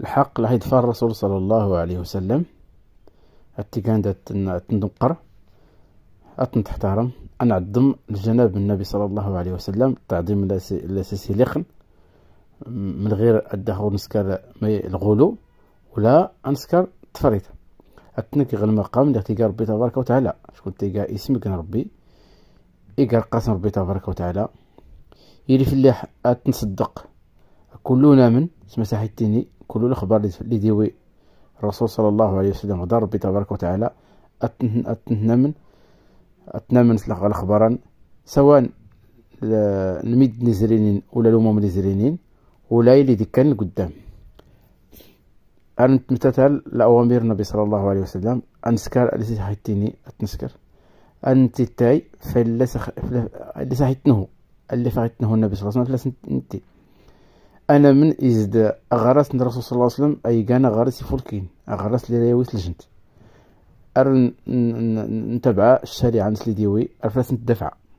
الحق راح يدفع الرسول صلى الله عليه وسلم التيكان تنقر تحترم عدم الجناب النبي صلى الله عليه وسلم تعظيم لاساسي لخن من غير الدهو نسكر الغلو ولا نسكر التفريط اتنك غير المقام اللي تيقى ربي تبارك وتعالى شكون تيقى اسمك ربي يقى قاسم ربي تبارك وتعالى يلي فلاح اتنصدق كلنا من سمساحي التيني كل الأخبار اللي ديوي الرسول صلى الله عليه وسلم ودار ربي تبارك وتعالى أتنمن أتنمن الأخبار سواء الميد نزرينين ولا الأمم نزرينين ولا اللي ديك كان القدام انت متتال لأوامر النبي صلى الله عليه وسلم انسكر اللي التي حيتيني أتنسكر انت تاي فلا سخ... اللي صحيتنه اللي فغتنه النبي صلى الله عليه وسلم فلا سنتي انا من ازد اغرس الرسول صلى الله عليه وسلم اي كان غرس فولكين اغرس لي راوي ارن ار نتبع الشريعه نسلي ديوي ارفاس نتدفع